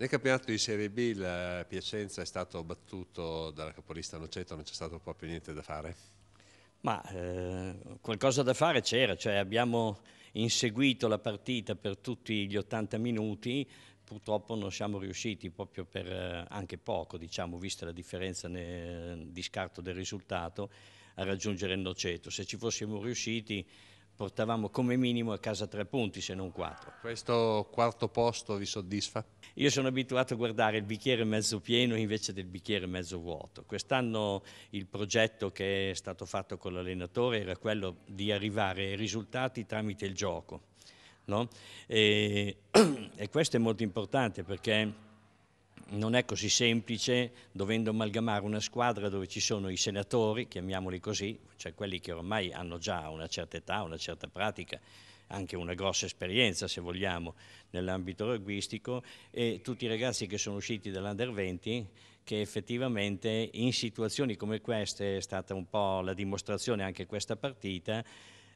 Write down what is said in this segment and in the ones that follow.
Nel campionato di Serie B il Piacenza è stato battuto dalla capolista Noceto, non c'è stato proprio niente da fare? Ma eh, qualcosa da fare c'era, cioè abbiamo inseguito la partita per tutti gli 80 minuti, purtroppo non siamo riusciti proprio per eh, anche poco, diciamo, vista la differenza di scarto del risultato, a raggiungere il Noceto. Se ci fossimo riusciti portavamo come minimo a casa tre punti se non quattro. Questo quarto posto vi soddisfa? Io sono abituato a guardare il bicchiere mezzo pieno invece del bicchiere mezzo vuoto. Quest'anno il progetto che è stato fatto con l'allenatore era quello di arrivare ai risultati tramite il gioco. No? E, e questo è molto importante perché non è così semplice dovendo amalgamare una squadra dove ci sono i senatori, chiamiamoli così, cioè quelli che ormai hanno già una certa età, una certa pratica, anche una grossa esperienza, se vogliamo, nell'ambito rugbyistico e tutti i ragazzi che sono usciti dall'Under 20 che effettivamente in situazioni come queste è stata un po' la dimostrazione anche questa partita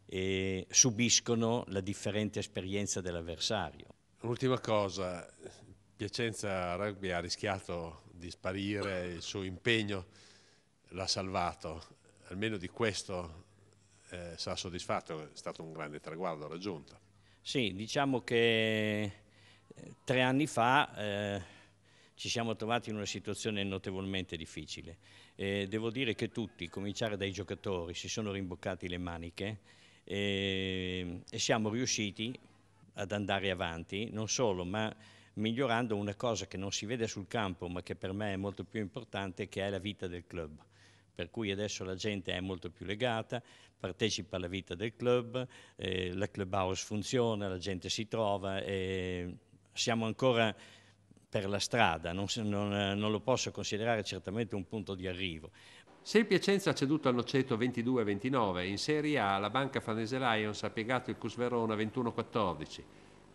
eh, subiscono la differente esperienza dell'avversario. Un'ultima cosa, Piacenza Rugby ha rischiato di sparire, il suo impegno l'ha salvato, almeno di questo eh, sarà soddisfatto, è stato un grande traguardo raggiunto. Sì, diciamo che eh, tre anni fa eh, ci siamo trovati in una situazione notevolmente difficile. Eh, devo dire che tutti, cominciare dai giocatori, si sono rimboccati le maniche e, e siamo riusciti ad andare avanti, non solo, ma migliorando una cosa che non si vede sul campo ma che per me è molto più importante che è la vita del club per cui adesso la gente è molto più legata, partecipa alla vita del club, eh, la club house funziona, la gente si trova, e siamo ancora per la strada, non, non, non lo posso considerare certamente un punto di arrivo, se il Piacenza ha ceduto al Noceto 22-29, in Serie A la banca Farnese Lions ha piegato il Cus Verona 21-14,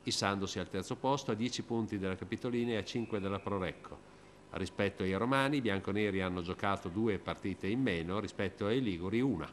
issandosi al terzo posto a 10 punti della Capitolina e a 5 della Prorecco. Rispetto ai romani, i bianconeri hanno giocato due partite in meno, rispetto ai liguri una.